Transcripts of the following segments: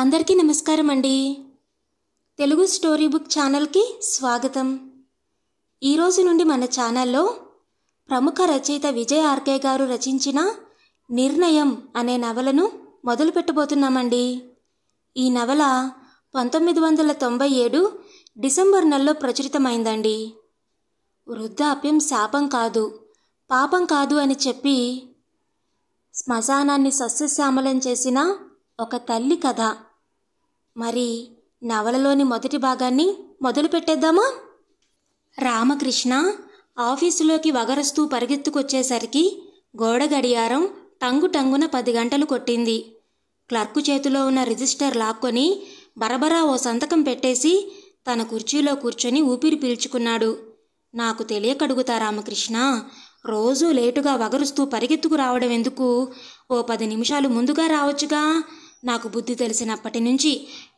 అందరికీ నమస్కారం అండి తెలుగు స్టోరీ బుక్ ఛానల్కి స్వాగతం ఈరోజు నుండి మన ఛానల్లో ప్రముఖ రచయిత విజయ్ ఆర్కే గారు రచించిన నిర్ణయం అనే నవలను మొదలు పెట్టబోతున్నామండి ఈ నవల పంతొమ్మిది వందల తొంభై ఏడు డిసెంబర్ నెలలో ప్రచురితమైందండి వృద్ధాప్యం శాపం కాదు పాపం కాదు అని చెప్పి శ్మశానాన్ని సస్యశ్యామలం చేసిన ఒక తల్లి కథ మరి నవలలోని మొదటి భాగాన్ని మొదలు పెట్టేద్దామా రామకృష్ణ ఆఫీసులోకి వగరస్తూ పరిగెత్తుకొచ్చేసరికి గోడ గడియారం టంగు టంగున పది గంటలు కొట్టింది క్లర్కు చేతిలో ఉన్న రిజిస్టర్ లాక్కొని బరబరా ఓ సంతకం పెట్టేసి తన కుర్చీలో కూర్చొని ఊపిరి పీల్చుకున్నాడు నాకు తెలియకడుగుతా రామకృష్ణ రోజూ లేటుగా వగరుస్తూ పరిగెత్తుకు రావడం ఎందుకు ఓ పది నిమిషాలు ముందుగా రావచ్చుగా నాకు బుద్ధి తెలిసినప్పటి నుంచి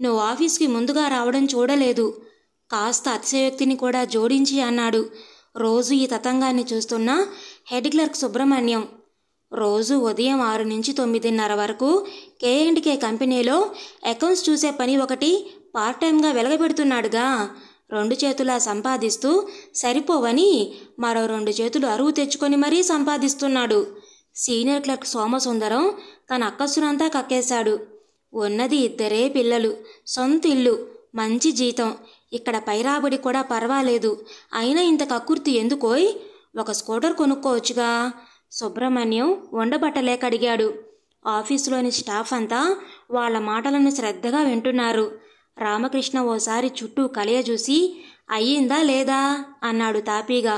నువ్వు ఆఫీస్కి ముందుగా రావడం చూడలేదు కాస్త అతిశయోక్తిని కూడా జోడించి అన్నాడు రోజు ఈ తతంగాన్ని చూస్తున్న హెడ్ క్లర్క్ సుబ్రహ్మణ్యం రోజు ఉదయం ఆరు నుంచి తొమ్మిదిన్నర వరకు కే అండ్ కే కంపెనీలో అకౌంట్స్ చూసే పని ఒకటి పార్ట్ టైంగా వెలగబెడుతున్నాడుగా రెండు చేతులా సంపాదిస్తూ సరిపోవని మరో రెండు చేతులు అరువు తెచ్చుకొని మరీ సంపాదిస్తున్నాడు సీనియర్ క్లర్క్ సోమసుందరం తన అక్కసునంతా కక్కేశాడు ఉన్నది ఇద్దరే పిల్లలు సొంత ఇల్లు మంచి జీతం ఇక్కడ పైరాబడి కూడా పర్వాలేదు అయినా ఇంత కక్కుర్తి ఎందుకోయ్ ఒక స్కూటర్ కొనుక్కోవచ్చుగా సుబ్రహ్మణ్యం వండబట్టలేక అడిగాడు ఆఫీసులోని స్టాఫ్ అంతా వాళ్ళ మాటలను శ్రద్ధగా వింటున్నారు రామకృష్ణ ఓసారి చుట్టూ కలయ చూసి అయ్యిందా లేదా అన్నాడు తాపీగా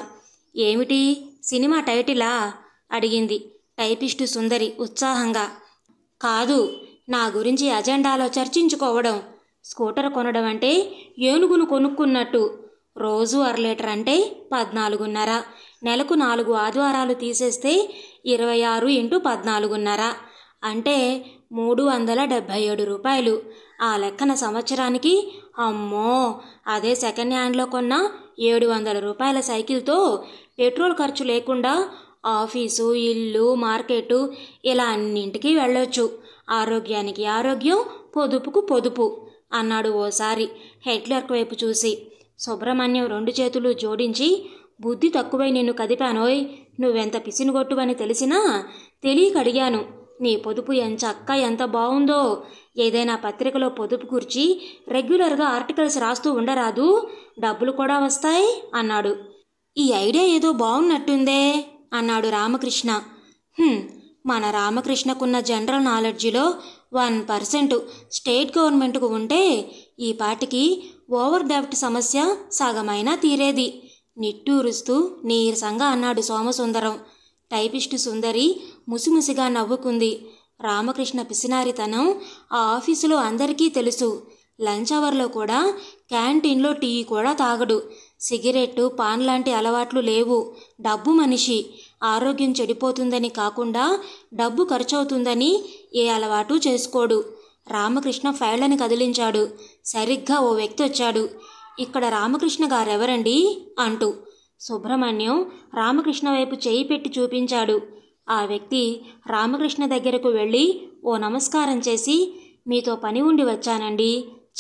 ఏమిటి సినిమా టైటిలా అడిగింది టైపిస్టు సుందరి ఉత్సాహంగా కాదు నా గురించి అజెండాలో చర్చించుకోవడం స్కూటర్ కొనడం అంటే ఏనుగును కొనుక్కున్నట్టు రోజు అర లీటర్ అంటే పద్నాలుగున్నర నెలకు నాలుగు ఆదివారాలు తీసేస్తే ఇరవై ఆరు ఇంటూ పద్నాలుగున్నర అంటే మూడు వందల డెబ్భై ఏడు రూపాయలు ఆ లెక్కన సంవత్సరానికి అమ్మో అదే సెకండ్ హ్యాండ్లో కొన్న ఏడు వందల రూపాయల సైకిల్తో పెట్రోల్ ఖర్చు లేకుండా ఆఫీసు ఇల్లు మార్కెట్ ఇలా అన్నింటికి వెళ్ళొచ్చు ఆరోగ్యానికి ఆరోగ్యం పొదుపుకు పొదుపు అన్నాడు ఓసారి హెడ్లర్క్ వైపు చూసి సుబ్రహ్మణ్యం రెండు చేతులు జోడించి బుద్ధి తక్కువై నిన్ను కదిపానోయ్ నువ్వెంత పిసినుగొట్టువని తెలిసినా తెలియకడిగాను నీ పొదుపు ఎంత అక్క ఎంత బాగుందో ఏదైనా పత్రికలో పొదుపు కూర్చి రెగ్యులర్గా ఆర్టికల్స్ రాస్తూ ఉండరాదు డబ్బులు కూడా వస్తాయి అన్నాడు ఈ ఐడియా ఏదో బాగున్నట్టుందే అన్నాడు రామకృష్ణ మన రామకృష్ణకున్న జనరల్ నాలెడ్జిలో వన్ పర్సెంట్ స్టేట్ గవర్నమెంట్కు ఉంటే ఈ పాటికి ఓవర్ డెఫ్ట్ సమస్య సగమైనా తీరేది నిట్టూరుస్తూ నీరసంగా అన్నాడు సోమసుందరం టైపిస్ట్ సుందరి ముసిముసిగా నవ్వుకుంది రామకృష్ణ పిసినారితనం ఆ ఆఫీసులో అందరికీ తెలుసు లంచ్ అవర్లో కూడా క్యాంటీన్లో టీ కూడా తాగడు సిగరెట్టు పాన్ లాంటి అలవాట్లు లేవు డబ్బు మనిషి ఆరోగ్యం చెడిపోతుందని కాకుండా డబ్బు ఖర్చవుతుందని ఏ అలవాటు చేసుకోడు రామకృష్ణ ఫైళ్ళని కదిలించాడు సరిగ్గా ఓ వ్యక్తి వచ్చాడు ఇక్కడ రామకృష్ణ గారెవరండి అంటూ సుబ్రహ్మణ్యం రామకృష్ణ వైపు చేయి పెట్టి చూపించాడు ఆ వ్యక్తి రామకృష్ణ దగ్గరకు వెళ్ళి ఓ నమస్కారం చేసి మీతో పని ఉండి వచ్చానండి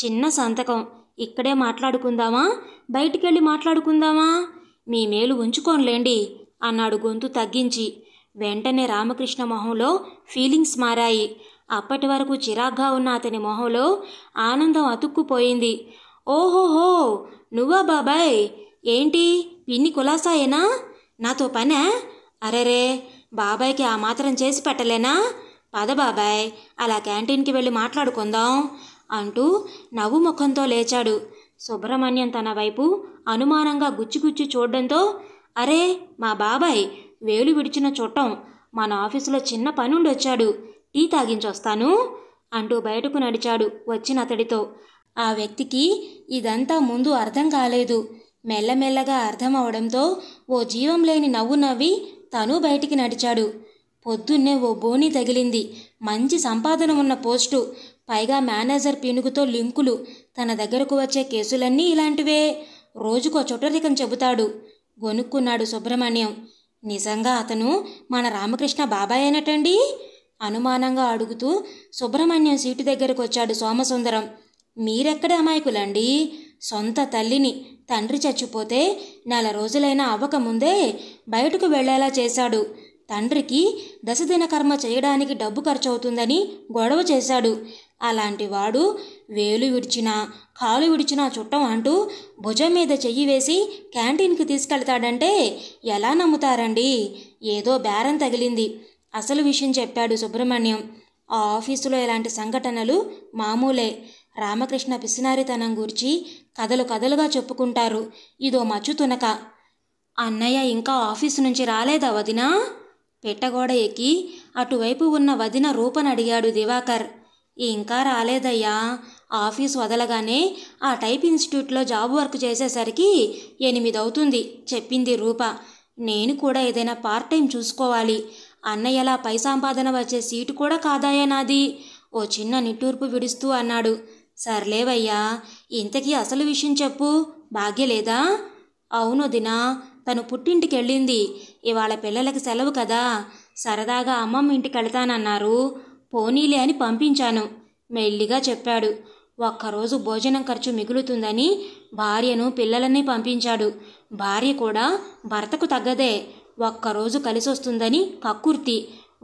చిన్న సంతకం ఇక్కడే మాట్లాడుకుందామా బయటికెళ్ళి మాట్లాడుకుందామా మీ మేలు ఉంచుకోనులేండి అన్నాడు గొంతు తగ్గించి వెంటనే రామకృష్ణ మొహంలో ఫీలింగ్స్ మారాయి అప్పటి వరకు చిరాగ్గా ఉన్న అతని మొహంలో ఆనందం అతుక్కుపోయింది ఓహోహో నువ్వా బాబాయ్ ఏంటి పిన్ని కులాసాయేనా నాతో పనే అరెరే బాబాయ్కి ఆ మాత్రం చేసి పెట్టలేనా పద బాబాయ్ అలా క్యాంటీన్కి వెళ్ళి మాట్లాడుకుందాం అంటూ నవ్వు ముఖంతో లేచాడు సుబ్రహ్మణ్యం తన వైపు అనుమానంగా గుచ్చిగుచ్చి చూడడంతో అరే మా బాబాయ్ వేలు విడిచిన చూడటం మన ఆఫీసులో చిన్న పనుండి వచ్చాడు టీ తాగించొస్తాను అంటూ బయటకు నడిచాడు వచ్చిన అతడితో ఆ వ్యక్తికి ఇదంతా ముందు అర్థం కాలేదు మెల్లమెల్లగా అర్థమవడంతో ఓ జీవం లేని నవ్వు నవ్వి తను బయటికి నడిచాడు పొద్దున్నే ఓ బోని తగిలింది మంచి సంపాదన ఉన్న పోస్టు పైగా మేనేజర్ పినుగుతో లింకులు తన దగ్గరకు వచ్చే కేసులన్నీ ఇలాంటివే రోజుకో చొట్టరికం చెబుతాడు గొనుక్కున్నాడు సుబ్రహ్మణ్యం నిజంగా అతను మన రామకృష్ణ బాబాయ్ అయినటండి అనుమానంగా అడుగుతూ సుబ్రహ్మణ్యం సీటు దగ్గరకు వచ్చాడు సోమసుందరం మీరెక్కడ అమాయకులండి సొంత తల్లిని తండ్రి చచ్చిపోతే నెల రోజులైనా అవ్వకముందే బయటకు వెళ్లేలా చేశాడు తండ్రికి దశదిన కర్మ చేయడానికి డబ్బు ఖర్చవుతుందని గొడవ చేశాడు అలాంటి వాడు వేలు విడిచినా కాలు విడిచినా చుట్టం అంటూ భుజం మీద చెయ్యి వేసి క్యాంటీన్కి తీసుకెళ్తాడంటే ఎలా నమ్ముతారండి ఏదో బేరం తగిలింది అసలు విషయం చెప్పాడు సుబ్రహ్మణ్యం ఆ ఆఫీసులో ఇలాంటి సంఘటనలు మామూలే రామకృష్ణ పిసినారితనం గురించి కథలు కథలుగా చెప్పుకుంటారు ఇదో మచ్చు తునక అన్నయ్య ఇంకా ఆఫీసు నుంచి రాలేదా వదినా పెట్టగోడ ఎక్కి అటువైపు ఉన్న వదిన రూపను అడిగాడు దివాకర్ ఇంకా రాలేదయ్యా ఆఫీస్ వదలగానే ఆ టైప్ ఇన్స్టిట్యూట్లో జాబ్ వర్క్ చేసేసరికి ఎనిమిదవుతుంది చెప్పింది రూప నేను కూడా ఏదైనా పార్ట్ టైం చూసుకోవాలి అన్నయ్యలా పై సంపాదన వచ్చే సీటు కూడా కాదాయే నాది ఓ చిన్న నిట్టూర్పు విడుస్తూ అన్నాడు సర్లేవయ్యా ఇంతకీ అసలు విషయం చెప్పు భాగ్యలేదా అవును దినా తను పుట్టింటికెళ్ళింది ఇవాళ పిల్లలకి సెలవు కదా సరదాగా అమ్మమ్మ ఇంటికి వెళ్తానన్నారు పోనీలే అని పంపించాను మెల్లిగా చెప్పాడు ఒక్కరోజు భోజనం ఖర్చు మిగులుతుందని భార్యను పిల్లలని పంపించాడు భార్య కూడా భర్తకు తగ్గదే ఒక్కరోజు కలిసొస్తుందని కక్కుర్తి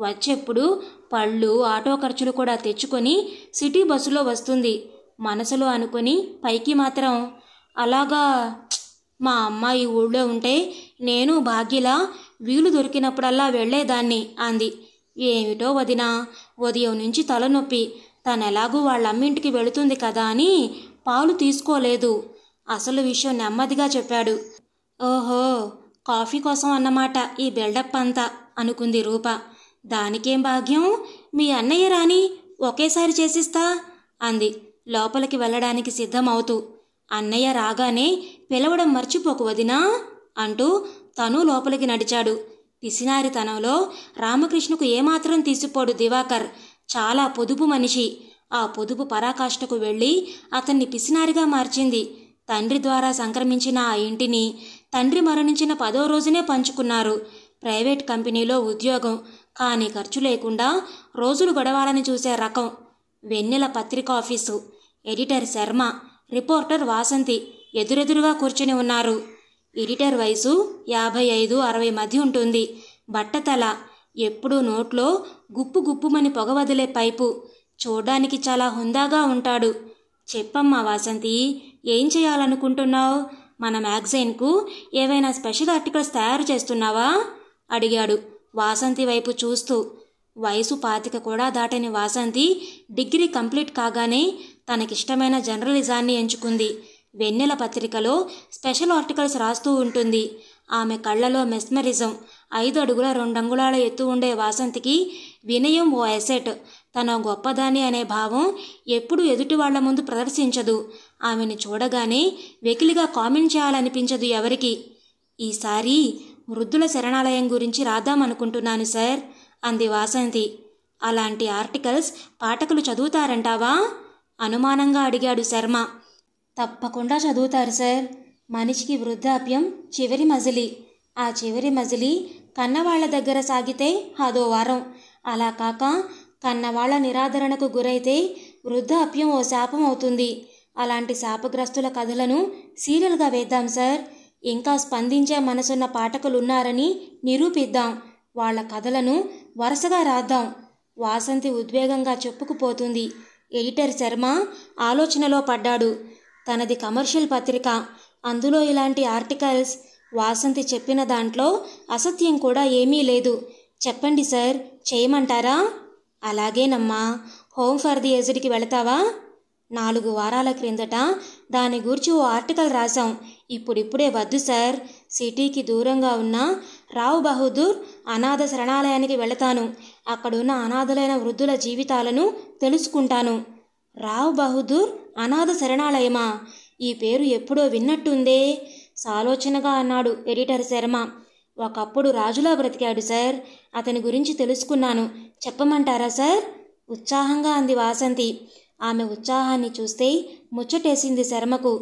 వచ్చేప్పుడు పళ్ళు ఆటో ఖర్చులు కూడా తెచ్చుకొని సిటీ బస్సులో వస్తుంది మనసులో అనుకుని పైకి మాత్రం అలాగా మా అమ్మాయి ఊళ్ళో ఉంటే నేను భాగ్యలా వీలు దొరికినప్పుడల్లా వెళ్ళేదాన్ని అంది ఏమిటో వదినా ఉదయం నుంచి తలనొప్పి తనెలాగూ వాళ్ళమ్మింటికి వెళుతుంది కదా అని పాలు తీసుకోలేదు అసలు విషయం నెమ్మదిగా చెప్పాడు ఓహో కాఫీ కోసం అన్నమాట ఈ బిల్డప్ అంతా అనుకుంది రూప దానికేం భాగ్యం మీ అన్నయ్య రాని ఒకేసారి చేసిస్తా అంది లోపలికి వెళ్ళడానికి సిద్ధమవుతూ అన్నయ్య రాగానే పిలవడం మర్చిపోకు వదినా అంటూ తను లోపలికి నడిచాడు పిసినారితనంలో రామకృష్ణకు ఏమాత్రం తీసిపోడు దివాకర్ చాలా పొదుపు మనిషి ఆ పొదుపు పరాకాష్ఠకు వెళ్ళి అతన్ని పిసినారిగా మార్చింది తండ్రి ద్వారా సంక్రమించిన ఆ ఇంటిని తండ్రి మరణించిన పదో రోజునే పంచుకున్నారు ప్రైవేట్ కంపెనీలో ఉద్యోగం కానీ ఖర్చు లేకుండా రోజులు గడవాలని చూసే రకం వెన్నెల పత్రిక office editor Sharma reporter Vasanthi ఎదురెదురుగా కూర్చుని ఉన్నారు ఎడిటర్ వయసు యాభై ఐదు అరవై మధ్య ఉంటుంది బట్టతల ఎప్పుడూ నోట్లో గుప్పు గుప్పుమని పొగ వదిలే పైపు చూడ్డానికి చాలా హుందాగా ఉంటాడు చెప్పమ్మా వాసంతి ఏం చేయాలనుకుంటున్నావు మన మ్యాగజైన్కు ఏవైనా స్పెషల్ ఆర్టికల్స్ తయారు చేస్తున్నావా అడిగాడు వాసంతి వైపు చూస్తూ వయసు పాతిక కూడా దాటని వాసంతి డిగ్రీ కంప్లీట్ కాగానే తనకిష్టమైన జర్నలిజాన్ని ఎంచుకుంది వెన్నెల పత్రికలో స్పెషల్ ఆర్టికల్స్ రాస్తూ ఉంటుంది ఆమె కళ్ళలో మెస్మరిజం ఐదు అడుగుల రెండంగుళాల ఎత్తు ఉండే వాసంతికి వినయం ఓ ఎసెట్ తన గొప్పదాని అనే భావం ఎప్పుడూ ఎదుటి వాళ్ల ముందు ప్రదర్శించదు ఆమెను చూడగానే వెకిలిగా కామెంట్ చేయాలనిపించదు ఎవరికి ఈసారి వృద్ధుల శరణాలయం గురించి రాద్దామనుకుంటున్నాను సార్ అంది వాసంతి అలాంటి ఆర్టికల్స్ పాఠకులు చదువుతారంటావా అనుమానంగా అడిగాడు శర్మ తప్పకుండా చదువుతారు సార్ మనిషికి వృద్ధాప్యం చివరి మజిలి ఆ చివరి మజిలి కన్నవాళ్ల దగ్గర సాగితే అదో వారం అలా కాక కన్నవాళ్ల నిరాదరణకు గురైతే వృద్ధాప్యం ఓ శాపం అవుతుంది అలాంటి శాపగ్రస్తుల కథలను సీరియల్గా వేద్దాం సార్ ఇంకా స్పందించే మనసున్న పాఠకులు ఉన్నారని నిరూపిద్దాం వాళ్ల కథలను వరుసగా రాద్దాం వాసంతి ఉద్వేగంగా చెప్పుకుపోతుంది ఎడిటర్ శర్మ ఆలోచనలో పడ్డాడు తనది కమర్షియల్ పత్రిక అందులో ఇలాంటి ఆర్టికల్స్ వాసంతి చెప్పిన దాంట్లో అసత్యం కూడా ఏమీ లేదు చెప్పండి సార్ చేయమంటారా అలాగేనమ్మా హోమ్ ఫర్ ది ఎజ్డ్కి వెళతావా నాలుగు వారాల క్రిందట దాని గురించి ఓ ఆర్టికల్ రాశాం ఇప్పుడిప్పుడే వద్దు సార్ సిటీకి దూరంగా ఉన్న రావు బహదూర్ అనాథ శరణాలయానికి వెళతాను అక్కడున్న అనాథలైన వృద్ధుల జీవితాలను తెలుసుకుంటాను రావు బహదూర్ అనాథ శరణాలయమా ఈ పేరు ఎప్పుడో విన్నట్టుందే సాలోచనగా అన్నాడు ఎడిటర్ శర్మ ఒకప్పుడు రాజులా బ్రతికాడు సార్ అతని గురించి తెలుసుకున్నాను చెప్పమంటారా సార్ ఉత్సాహంగా అంది వాసంతి ఆమె ఉత్సాహాన్ని చూస్తే ముచ్చటేసింది శర్మకు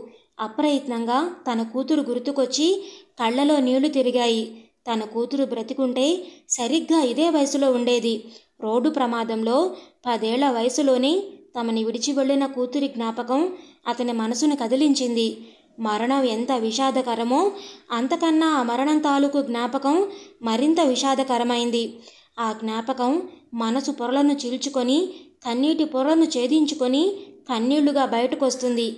అప్రయత్నంగా తన కూతురు గుర్తుకొచ్చి కళ్ళలో నీళ్లు తిరిగాయి తన కూతురు బ్రతికుంటే సరిగ్గా ఇదే వయసులో ఉండేది రోడ్డు ప్రమాదంలో పదేళ్ల వయసులోనే తమని విడిచి వెళ్లిన కూతురి జ్ఞాపకం అతని మనసును కదిలించింది మరణం ఎంత విషాదకరమో అంతకన్నా ఆ మరణం తాలూకు జ్ఞాపకం మరింత విషాదకరమైంది ఆ జ్ఞాపకం మనసు పొరలను చీల్చుకొని కన్నీటి పొరలను ఛేదించుకొని కన్నీళ్లుగా బయటకొస్తుంది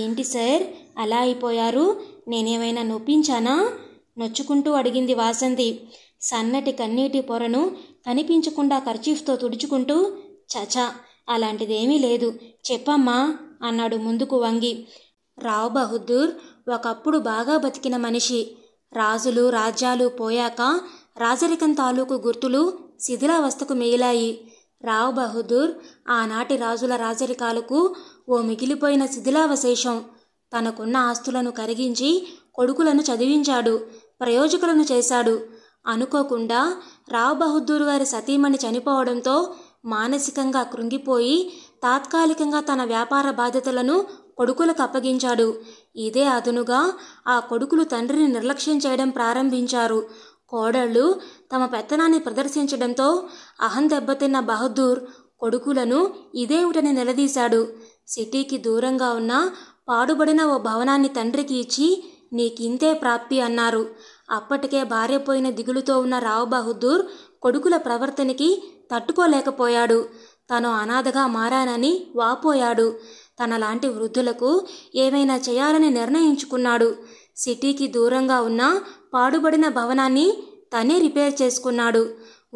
ఏంటి సార్ అలా అయిపోయారు నేనేమైనా నొప్పించానా నొచ్చుకుంటూ అడిగింది వాసంతి సన్నటి కన్నీటి పొరను కనిపించకుండా ఖర్చీఫ్తో తుడుచుకుంటూ చచా అలాంటిదేమీ లేదు చెప్పమ్మా అన్నాడు ముందుకు వంగి రావు బహదూర్ ఒకప్పుడు బాగా బతికిన మనిషి రాజులు రాజ్యాలు పోయాక రాజరికం తాలూకు గుర్తులు శిథిలావస్థకు మిగిలాయి రావు బహదూర్ ఆనాటి రాజుల రాజరికాలకు ఓ మిగిలిపోయిన శిథిలావశేషం తనకున్న ఆస్తులను కరిగించి కొడుకులను చదివించాడు ప్రయోజకులను చేశాడు అనుకోకుండా రావు బహదూర్ గారి సతీమణి చనిపోవడంతో మానసికంగా కృంగిపోయి తాత్కాలికంగా తన వ్యాపార బాధ్యతలను కొడుకులకు అప్పగించాడు ఇదే అదునుగా ఆ కొడుకులు తండ్రిని నిర్లక్ష్యం చేయడం ప్రారంభించారు కోడళ్ళు తమ పెత్తనాన్ని ప్రదర్శించడంతో అహం దెబ్బతిన్న బహదూర్ కొడుకులను ఇదే ఉటని నిలదీశాడు సిటీకి దూరంగా ఉన్న పాడుబడిన ఓ భవనాన్ని తండ్రికి ఇచ్చి నీకింతే ప్రాప్తి అన్నారు అప్పటికే భార్య పోయిన దిగులుతో ఉన్న రావు బహదూర్ కొడుకుల ప్రవర్తనకి తట్టుకోలేకపోయాడు తను అనాథగా మారానని వాపోయాడు తనలాంటి వృద్ధులకు ఏమైనా చేయాలని నిర్ణయించుకున్నాడు సిటీకి దూరంగా ఉన్న పాడుబడిన భవనాన్ని తనే రిపేర్ చేసుకున్నాడు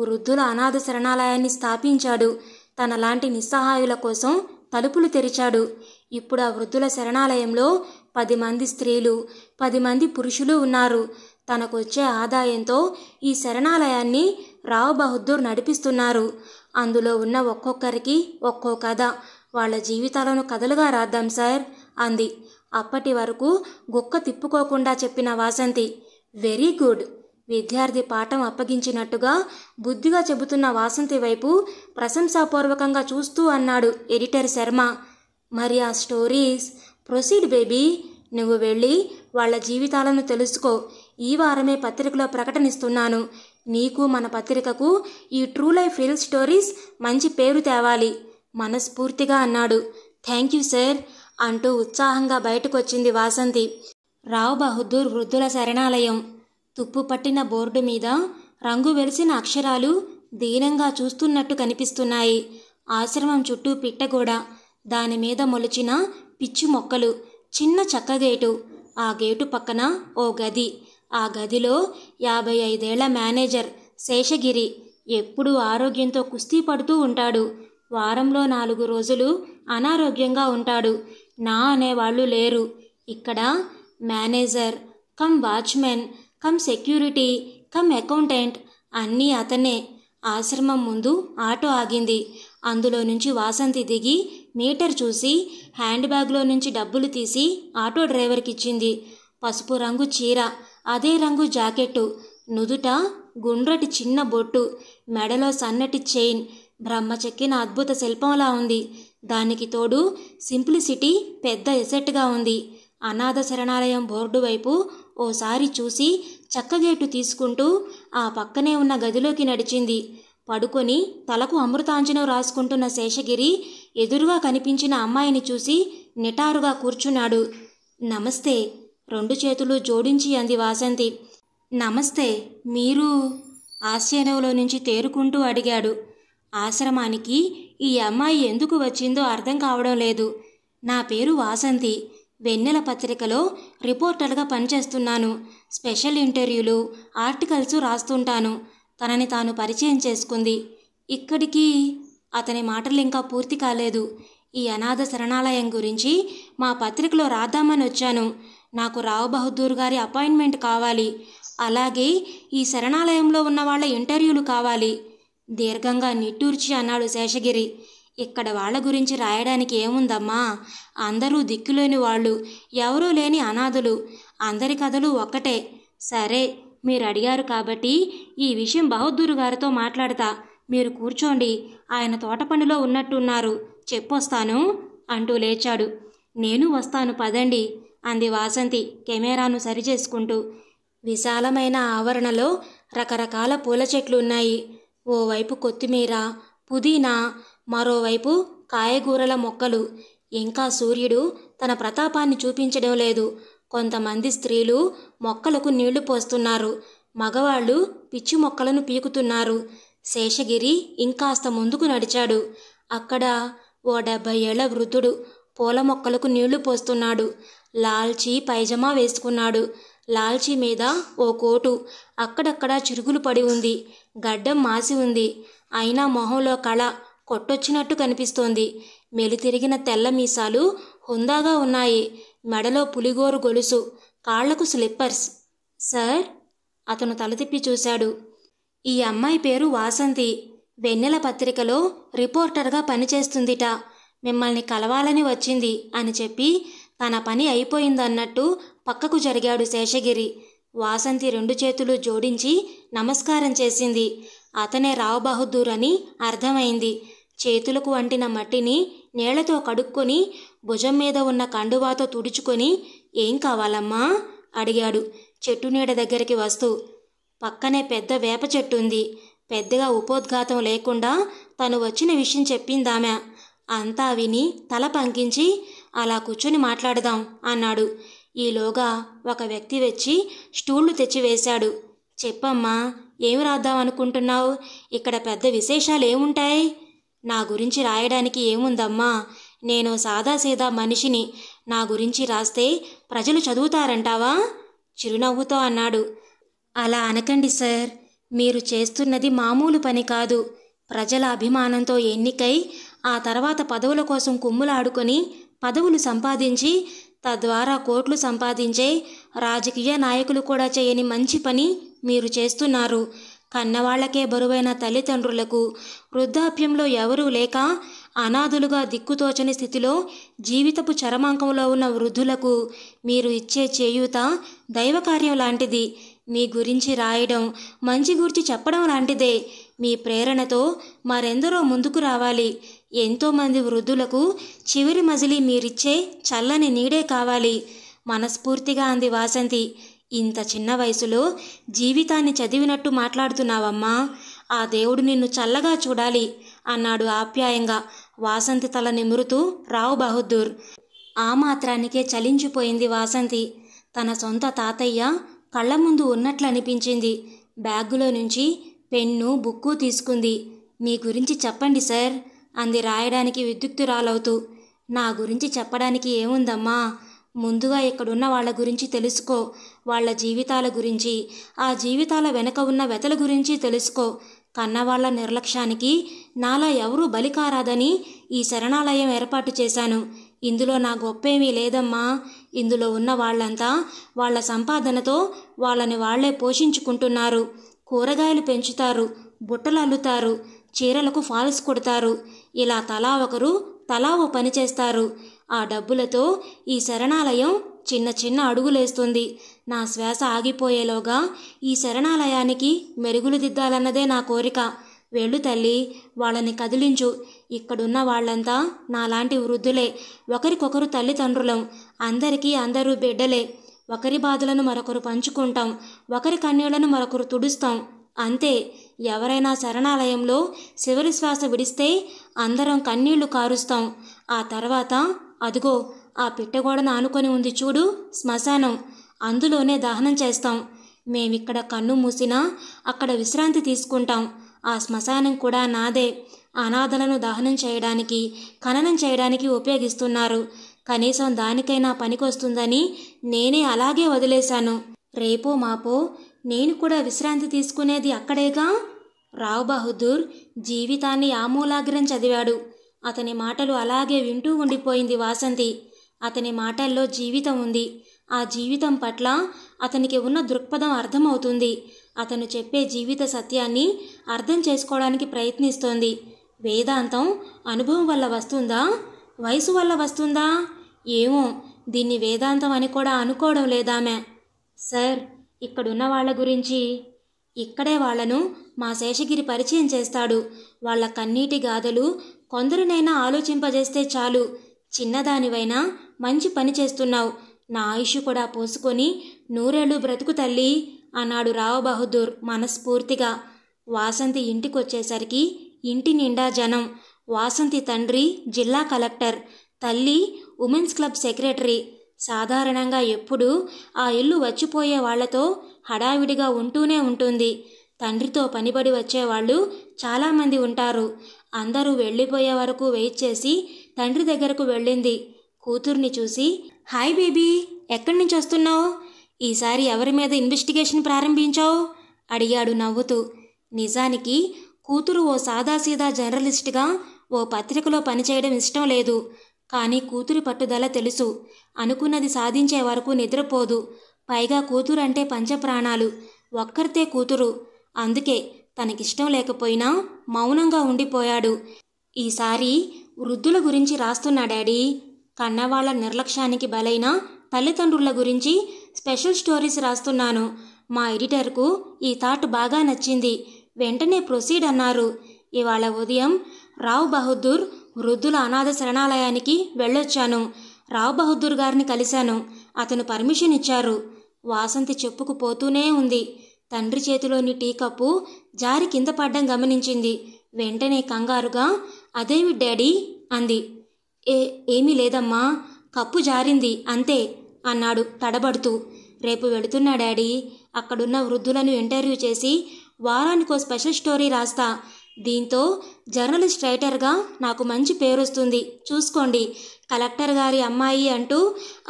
వృద్ధుల అనాథ శరణాలయాన్ని స్థాపించాడు తనలాంటి నిస్సహాయుల కోసం తలుపులు తెరిచాడు ఇప్పుడు ఆ వృద్ధుల శరణాలయంలో పది మంది స్త్రీలు పది మంది పురుషులు ఉన్నారు తనకొచ్చే ఆదాయంతో ఈ శరణాలయాన్ని రావు బహదూర్ నడిపిస్తున్నారు అందులో ఉన్న ఒక్కొక్కరికి ఒక్కో కథ వాళ్ళ జీవితాలను కథలుగా రాద్దాం సార్ అంది అప్పటి వరకు గుక్క తిప్పుకోకుండా చెప్పిన వాసంతి వెరీ గుడ్ విద్యార్థి పాఠం అప్పగించినట్టుగా బుద్ధిగా చెబుతున్న వాసంతి వైపు ప్రశంసాపూర్వకంగా చూస్తూ అన్నాడు ఎడిటర్ శర్మ మరి ఆ స్టోరీస్ ప్రొసీడ్ బేబీ నువ్వు వెళ్ళి వాళ్ళ జీవితాలను తెలుసుకో ఈ వారమే పత్రికలో ప్రకటనిస్తున్నాను నీకు మన పత్రికకు ఈ ట్రూ లైఫ్ రియల్ స్టోరీస్ మంచి పేరు తేవాలి మనస్ఫూర్తిగా అన్నాడు థ్యాంక్ యూ సార్ అంటూ ఉత్సాహంగా బయటకొచ్చింది వాసంతి రావు బహదూర్ వృద్ధుల శరణాలయం తుప్పు పట్టిన బోర్డు మీద రంగు వెలిసిన అక్షరాలు దీనంగా చూస్తున్నట్టు కనిపిస్తున్నాయి ఆశ్రమం చుట్టూ పిట్టగోడ దానిమీద మొలిచిన పిచ్చి మొక్కలు చిన్న చెక్క గేటు ఆ గేటు పక్కన ఓ గది ఆ గదిలో యాభై ఐదేళ్ల మేనేజర్ శేషగిరి ఎప్పుడూ ఆరోగ్యంతో కుస్తీ పడుతూ ఉంటాడు వారంలో నాలుగు రోజులు అనారోగ్యంగా ఉంటాడు నా అనేవాళ్ళు లేరు ఇక్కడ manager cum watchman cum security cum accountant అన్నీ అతనే ఆశ్రమం ముందు ఆటో ఆగింది అందులో నుంచి వాసంతి దిగి మీటర్ చూసి హ్యాండ్ బ్యాగ్లో నుంచి డబ్బులు తీసి ఆటో డ్రైవర్కి ఇచ్చింది పసుపు రంగు చీర అదే రంగు జాకెట్టు నుదుట గుండ్రటి చిన్న బొట్టు మెడలో సన్నటి చైన్ బ్రహ్మచక్కిన అద్భుత శిల్పంలా ఉంది దానికి తోడు సింప్లిసిటీ పెద్ద ఎసెట్గా ఉంది అనాథ శరణాలయం బోర్డు వైపు ఓసారి చూసి చక్కగేటు తీసుకుంటూ ఆ పక్కనే ఉన్న గదిలోకి నడిచింది పడుకొని తలకు అమృతాంజనం రాసుకుంటున్న శేషగిరి ఎదురుగా కనిపించిన అమ్మాయిని చూసి నిటారుగా కూర్చున్నాడు నమస్తే రెండు చేతులు జోడించి అంది వాసంతి నమస్తే మీరు ఆశ్చర్యంలో నుంచి తేరుకుంటూ అడిగాడు ఆశ్రమానికి ఈ అమ్మాయి ఎందుకు వచ్చిందో అర్థం కావడం లేదు నా పేరు వాసంతి వెన్నెల పత్రికలో రిపోర్టర్గా పనిచేస్తున్నాను స్పెషల్ ఇంటర్వ్యూలు ఆర్టికల్స్ రాస్తుంటాను తనని తాను పరిచయం చేసుకుంది ఇక్కడికి అతని మాటలు ఇంకా పూర్తి కాలేదు ఈ అనాథ శరణాలయం గురించి మా పత్రికలో రాద్దామని వచ్చాను నాకు రావు బహదూర్ గారి అపాయింట్మెంట్ కావాలి అలాగే ఈ శరణాలయంలో ఉన్న వాళ్ళ ఇంటర్వ్యూలు కావాలి దీర్ఘంగా నిట్టూర్చి అన్నాడు శేషగిరి ఇక్కడ వాళ్ళ గురించి రాయడానికి ఏముందమ్మా అందరూ దిక్కులేని వాళ్ళు ఎవరూ లేని అనాథులు అందరి కథలు ఒక్కటే సరే మీరు అడిగారు కాబట్టి ఈ విషయం బహదూర్ గారితో మాట్లాడతా మీరు కూర్చోండి ఆయన తోట పనిలో ఉన్నట్టున్నారు చెప్పొస్తాను అంటూ లేచాడు నేను వస్తాను పదండి అంది వాసంతి కెమెరాను సరిచేసుకుంటూ విశాలమైన ఆవరణలో రకరకాల పూల చెట్లు ఉన్నాయి ఓవైపు కొత్తిమీర పుదీనా మరోవైపు కాయగూరల మొక్కలు ఇంకా సూర్యుడు తన ప్రతాపాన్ని చూపించడం లేదు కొంతమంది స్త్రీలు మొక్కలకు నీళ్లు పోస్తున్నారు మగవాళ్ళు పిచ్చి మొక్కలను పీకుతున్నారు శేషగిరి ఇంకాస్త ముందుకు నడిచాడు అక్కడ ఓ డెబ్బై ఏళ్ల వృద్ధుడు పూల మొక్కలకు నీళ్లు పోస్తున్నాడు లాల్చీ పైజమా వేసుకున్నాడు లాల్చీ మీద ఓ కోటు అక్కడక్కడా చిరుగులు పడి ఉంది గడ్డం మాసి ఉంది అయినా మొహంలో కళ కొట్టొచ్చినట్టు కనిపిస్తోంది మెలితిరిగిన తెల్ల మీసాలు హుందాగా ఉన్నాయి మెడలో పులిగోరు గొలుసు కాళ్లకు స్లిప్పర్స్ సార్ అతను తల తిప్పి చూశాడు ఈ అమ్మాయి పేరు వాసంతి వెన్నెల పత్రికలో రిపోర్టర్గా పనిచేస్తుందిట మిమ్మల్ని కలవాలని వచ్చింది అని చెప్పి తన పని అయిపోయిందన్నట్టు పక్కకు జరిగాడు శేషగిరి వాసంతి రెండు చేతులు జోడించి నమస్కారం చేసింది అతనే రావు బహదూర్ అని అర్థమైంది చేతులకు అంటిన మట్టిని నేలతో కడుక్కొని భుజం మీద ఉన్న కండువాతో తుడుచుకొని ఏం కావాలమ్మా అడిగాడు చెట్టు నీడ దగ్గరికి వస్తూ పక్కనే పెద్ద వేప చెట్టు ఉంది పెద్దగా ఉపోద్ఘాతం లేకుండా తను వచ్చిన విషయం చెప్పిందామె అంతా విని తల పంకించి అలా కూర్చొని మాట్లాడదాం అన్నాడు ఈలోగా ఒక వ్యక్తి వచ్చి స్టూళ్లు తెచ్చివేశాడు చెప్పమ్మా ఏం రాద్దాం అనుకుంటున్నావు ఇక్కడ పెద్ద విశేషాలు ఏముంటాయి నా గురించి రాయడానికి ఏముందమ్మా నేను సాదాసీదా మనిషిని నా గురించి రాస్తే ప్రజలు చదువుతారంటావా చిరునవ్వుతో అన్నాడు అలా అనకండి సార్ మీరు చేస్తున్నది మామూలు పని కాదు ప్రజల అభిమానంతో ఎన్నికై ఆ తర్వాత పదవుల కోసం కుమ్ములాడుకొని పదవులు సంపాదించి తద్వారా కోట్లు సంపాదించే రాజకీయ నాయకులు కూడా చేయని మంచి పని మీరు చేస్తున్నారు కన్నవాళ్లకే బరువైన తల్లిదండ్రులకు వృద్ధాప్యంలో ఎవరూ లేక అనాథులుగా దిక్కుతోచని స్థితిలో జీవితపు చరమాంకంలో ఉన్న వృద్ధులకు మీరు ఇచ్చే చేయూత దైవకార్యం లాంటిది మీ గురించి రాయడం మంచి గురించి చెప్పడం లాంటిదే మీ ప్రేరణతో మరెందరో ముందుకు రావాలి ఎంతోమంది వృద్ధులకు చివరి మజిలి మీరిచ్చే చల్లని నీడే కావాలి మనస్ఫూర్తిగా అంది వాసంతి ఇంత చిన్న వయసులో జీవితాన్ని చదివినట్టు మాట్లాడుతున్నావమ్మా ఆ దేవుడు నిన్ను చల్లగా చూడాలి అన్నాడు ఆప్యాయంగా వాసంతి తల నిమురుతూ రావు బహదూర్ ఆ మాత్రానికే చలించిపోయింది వాసంతి తన సొంత తాతయ్య కళ్ళ ముందు ఉన్నట్లు అనిపించింది బ్యాగులో నుంచి పెన్ను బుక్కు తీసుకుంది మీ గురించి చెప్పండి సార్ అంది రాయడానికి విద్యుక్తురాలవుతూ నా గురించి చెప్పడానికి ఏముందమ్మా ముందుగా ఇక్కడున్న వాళ్ళ గురించి తెలుసుకో వాళ్ళ జీవితాల గురించి ఆ జీవితాల వెనక ఉన్న వెతల గురించి తెలుసుకో కన్నవాళ్ల నిర్లక్ష్యానికి నాలా ఎవరూ బలి కారాదని ఈ శరణాలయం ఏర్పాటు చేశాను ఇందులో నా గొప్పేమీ లేదమ్మా ఇందులో ఉన్న వాళ్ళంతా వాళ్ళ సంపాదనతో వాళ్ళని వాళ్లే పోషించుకుంటున్నారు కూరగాయలు పెంచుతారు బుట్టలు అల్లుతారు చీరలకు ఫాల్స్ కొడతారు ఇలా తలా ఒకరు తలా ఓ పని చేస్తారు ఆ డబ్బులతో ఈ శరణాలయం చిన్న చిన్న అడుగులేస్తుంది నా శ్వాస ఆగిపోయేలోగా ఈ శరణాలయానికి మెరుగులు దిద్దాలన్నదే నా కోరిక వెళ్ళు తల్లి వాళ్ళని కదిలించు ఇక్కడున్న వాళ్ళంతా నాలాంటి వృద్ధులే ఒకరికొకరు తల్లిదండ్రులం అందరికీ అందరూ బిడ్డలే ఒకరి బాధలను మరొకరు పంచుకుంటాం ఒకరి కన్నీళ్లను మరొకరు తుడుస్తాం అంతే ఎవరైనా శరణాలయంలో శివరి శ్వాస విడిస్తే అందరం కన్నీళ్లు కారుస్తాం ఆ తర్వాత అదిగో ఆ పిట్టగోడను ఆనుకొని ఉంది చూడు శ్మశానం అందులోనే దహనం చేస్తాం మేమిక్కడ కన్ను మూసినా అక్కడ విశ్రాంతి తీసుకుంటాం ఆ శ్మశానం కూడా నాదే అనాథలను దహనం చేయడానికి ఖననం చేయడానికి ఉపయోగిస్తున్నారు కనీసం దానికైనా పనికొస్తుందని నేనే అలాగే వదిలేశాను రేపో మాపో నేను కూడా విశ్రాంతి తీసుకునేది అక్కడేగా రావు బహదూర్ జీవితాన్ని ఆమూలాగ్రం చదివాడు అతని మాటలు అలాగే వింటూ ఉండిపోయింది వాసంతి అతని మాటల్లో జీవితం ఉంది ఆ జీవితం పట్ల అతనికి ఉన్న దృక్పథం అర్థమవుతుంది అతను చెప్పే జీవిత సత్యాన్ని అర్థం చేసుకోవడానికి ప్రయత్నిస్తోంది వేదాంతం అనుభవం వల్ల వస్తుందా వయసు వల్ల వస్తుందా ఏమో దీన్ని వేదాంతం అని కూడా అనుకోవడం లేదామె సార్ ఇక్కడున్న వాళ్ళ గురించి ఇక్కడే వాళ్లను మా శేషగిరి పరిచయం చేస్తాడు వాళ్ల కన్నీటి గాథలు కొందరినైనా ఆలోచింపజేస్తే చాలు చిన్నదానివైనా మంచి పని చేస్తున్నావు నా ఆయుష్ కూడా పోసుకొని నూరేళ్ళు బ్రతుకు తల్లి అన్నాడు రావు బహదూర్ మనస్ఫూర్తిగా వాసంతి ఇంటికొచ్చేసరికి ఇంటి నిండా జనం వాసంతి తండ్రి జిల్లా కలెక్టర్ తల్లి ఉమెన్స్ క్లబ్ సెక్రటరీ సాధారణంగా ఎప్పుడూ ఆ ఇల్లు వచ్చిపోయే వాళ్లతో హడావిడిగా ఉంటూనే ఉంటుంది తండ్రితో పనిబడి వచ్చేవాళ్ళు చాలామంది ఉంటారు అందరూ వెళ్ళిపోయే వరకు వెయిట్ చేసి తండ్రి దగ్గరకు వెళ్ళింది కూతుర్ని చూసి హాయ్ బేబీ ఎక్కడి నుంచి వస్తున్నావు ఈసారి ఎవరి మీద ఇన్వెస్టిగేషన్ ప్రారంభించావు అడిగాడు నవ్వుతూ నిజానికి కూతురు ఓ సాదాసీదా జర్నలిస్ట్గా ఓ పత్రికలో పనిచేయడం ఇష్టం లేదు కానీ కూతురి పట్టుదల తెలుసు అనుకున్నది సాధించే వరకు నిద్రపోదు పైగా కూతురు అంటే పంచప్రాణాలు ఒక్కరితే కూతురు అందుకే తనకిష్టం లేకపోయినా మౌనంగా ఉండిపోయాడు ఈసారి వృద్ధుల గురించి రాస్తున్నా డాడీ కన్నవాళ్ల నిర్లక్ష్యానికి బలైన తల్లిదండ్రుల గురించి స్పెషల్ స్టోరీస్ రాస్తున్నాను మా ఎడిటర్కు ఈ థాట్ బాగా నచ్చింది వెంటనే ప్రొసీడ్ అన్నారు ఇవాళ ఉదయం రావు బహదూర్ వృద్ధుల అనాథ శరణాలయానికి వెళ్ళొచ్చాను రావు బహదూర్ గారిని కలిశాను అతను పర్మిషన్ ఇచ్చారు వాసంతి చెప్పుకుపోతూనే ఉంది తండ్రి చేతిలోని టీ కప్పు జారి కింద పడ్డం గమనించింది వెంటనే కంగారుగా అదేమి డాడీ అంది ఏ ఏమీ లేదమ్మా కప్పు జారింది అంతే అన్నాడు తడబడుతూ రేపు వెళుతున్నా డాడీ అక్కడున్న వృద్ధులను ఇంటర్వ్యూ చేసి వారానికో స్పెషల్ స్టోరీ రాస్తా దీంతో జర్నలిస్ట్ రైటర్గా నాకు మంచి పేరు వస్తుంది చూసుకోండి కలెక్టర్ గారి అమ్మాయి అంటూ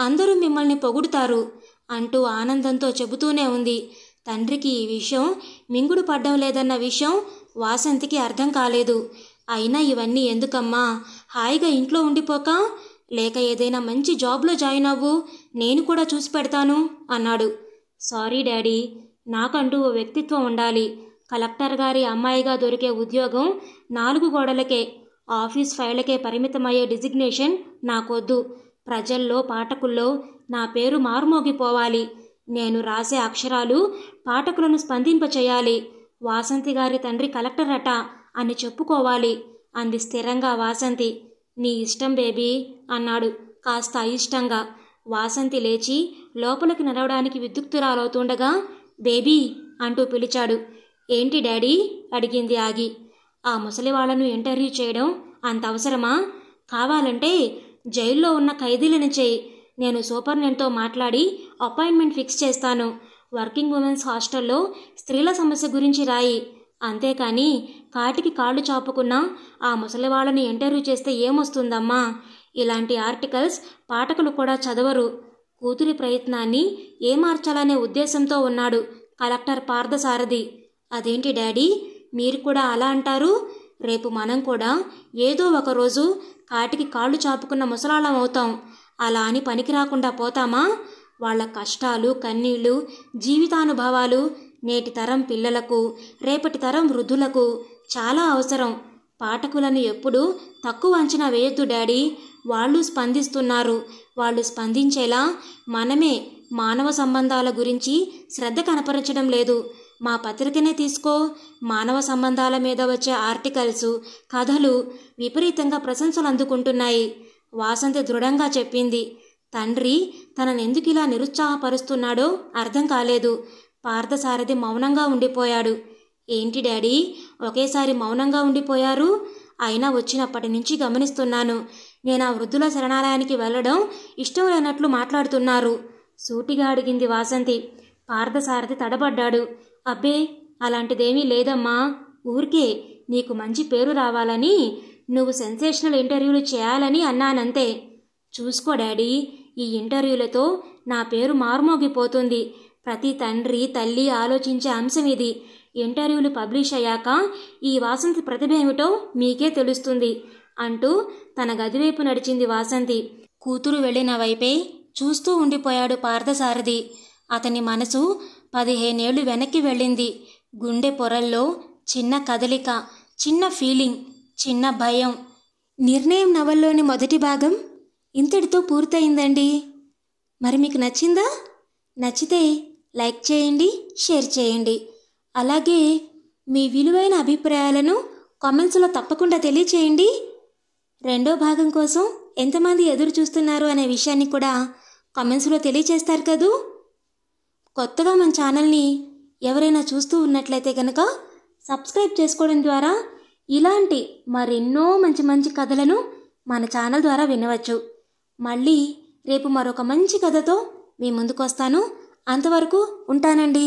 అందరూ మిమ్మల్ని పొగుడుతారు అంటూ ఆనందంతో చెబుతూనే ఉంది తండ్రికి ఈ విషయం మింగుడు పడ్డం లేదన్న విషయం వాసంతికి అర్థం కాలేదు అయినా ఇవన్నీ ఎందుకమ్మా హాయిగా ఇంట్లో ఉండిపోక లేక ఏదైనా మంచి జాబ్లో జాయిన్ అవ్వు నేను కూడా చూసి పెడతాను అన్నాడు సారీ డాడీ నాకంటూ ఓ వ్యక్తిత్వం ఉండాలి కలెక్టర్ గారి అమ్మాయిగా దొరికే ఉద్యోగం నాలుగు గోడలకే ఆఫీస్ ఫైళ్ళకే పరిమితమయ్యే డిజిగ్నేషన్ నాకొద్దు ప్రజల్లో పాఠకుల్లో నా పేరు మారుమోగిపోవాలి నేను రాసే అక్షరాలు పాఠకులను స్పందింపచేయాలి వాసంతి గారి తండ్రి కలెక్టర్ అట అని చెప్పుకోవాలి అంది స్థిరంగా వాసంతి నీ ఇష్టం బేబీ అన్నాడు కాస్త అయిష్టంగా వాసంతి లేచి లోపలికి నడవడానికి విద్యుక్తురాలవుతుండగా బేబీ అంటూ పిలిచాడు ఏంటి డాడీ అడిగింది ఆగి ఆ ముసలివాళ్లను ఇంటర్వ్యూ చేయడం అంత అవసరమా కావాలంటే జైల్లో ఉన్న ఖైదీలను చేయి నేను సూపర్నెంట్తో మాట్లాడి అపాయింట్మెంట్ ఫిక్స్ చేస్తాను వర్కింగ్ ఉమెన్స్ హాస్టల్లో స్త్రీల సమస్య గురించి రాయి అంతేకాని కాటికి కాళ్ళు చాపుకున్న ఆ ముసలివాళ్ళని ఇంటర్వ్యూ చేస్తే ఏమొస్తుందమ్మా ఇలాంటి ఆర్టికల్స్ పాఠకులు కూడా చదవరు కూతురి ప్రయత్నాన్ని ఏమార్చాలనే ఉద్దేశంతో ఉన్నాడు కలెక్టర్ పార్థసారథి అదేంటి డాడీ మీరు కూడా అలా అంటారు రేపు మనం కూడా ఏదో ఒకరోజు కాటికి కాళ్ళు చాపుకున్న ముసలాళం అవుతాం అలా అని పనికి రాకుండా పోతామా వాళ్ళ కష్టాలు కన్నీళ్ళు జీవితానుభవాలు నేటి తరం పిల్లలకు రేపటి తరం వృద్ధులకు చాలా అవసరం పాఠకులను ఎప్పుడూ తక్కువ అంచనా వేయొద్దు డాడీ వాళ్ళు స్పందిస్తున్నారు వాళ్ళు స్పందించేలా మనమే మానవ సంబంధాల గురించి శ్రద్ధ కనపరచడం లేదు మా పత్రికనే తీసుకో మానవ సంబంధాల మీద వచ్చే ఆర్టికల్స్ కథలు విపరీతంగా ప్రశంసలు అందుకుంటున్నాయి వాసంతి దృఢంగా చెప్పింది తండ్రి ఎందుకు ఇలా నిరుత్సాహపరుస్తున్నాడో అర్థం కాలేదు పార్థసారథి మౌనంగా ఉండిపోయాడు ఏంటి డాడీ ఒకేసారి మౌనంగా ఉండిపోయారు అయినా వచ్చినప్పటి నుంచి గమనిస్తున్నాను నేను ఆ వృద్ధుల శరణాలయానికి వెళ్ళడం ఇష్టం లేనట్లు మాట్లాడుతున్నారు సూటిగా అడిగింది వాసంతి పార్థసారథి తడబడ్డాడు అబ్బే అలాంటిదేమీ లేదమ్మా ఊరికే నీకు మంచి పేరు రావాలని నువ్వు సెన్సేషనల్ ఇంటర్వ్యూలు చేయాలని అన్నానంతే చూసుకో డాడీ ఈ ఇంటర్వ్యూలతో నా పేరు మారుమోగిపోతుంది ప్రతి తండ్రి తల్లి ఆలోచించే అంశం ఇది ఇంటర్వ్యూలు పబ్లిష్ అయ్యాక ఈ వాసంతి ప్రతిభ ఏమిటో మీకే తెలుస్తుంది అంటూ తన గదివైపు నడిచింది వాసంతి కూతురు వెళ్ళిన వైపే చూస్తూ ఉండిపోయాడు పార్థసారథి అతని మనసు పదిహేనేళ్లు వెనక్కి వెళ్ళింది గుండె పొరల్లో చిన్న కదలిక చిన్న ఫీలింగ్ చిన్న భయం నిర్ణయం నవల్లోని మొదటి భాగం ఇంతటితో పూర్తయిందండి మరి మీకు నచ్చిందా నచ్చితే లైక్ చేయండి షేర్ చేయండి అలాగే మీ విలువైన అభిప్రాయాలను కామెంట్స్లో తప్పకుండా తెలియచేయండి రెండో భాగం కోసం ఎంతమంది ఎదురు చూస్తున్నారు అనే విషయాన్ని కూడా కామెంట్స్లో తెలియచేస్తారు కదూ కొత్తగా మన ఛానల్ని ఎవరైనా చూస్తూ ఉన్నట్లయితే కనుక సబ్స్క్రైబ్ చేసుకోవడం ద్వారా ఇలాంటి మరెన్నో మంచి మంచి కథలను మన ఛానల్ ద్వారా వినవచ్చు మళ్ళీ రేపు మరొక మంచి కథతో మీ ముందుకు వస్తాను అంతవరకు ఉంటానండి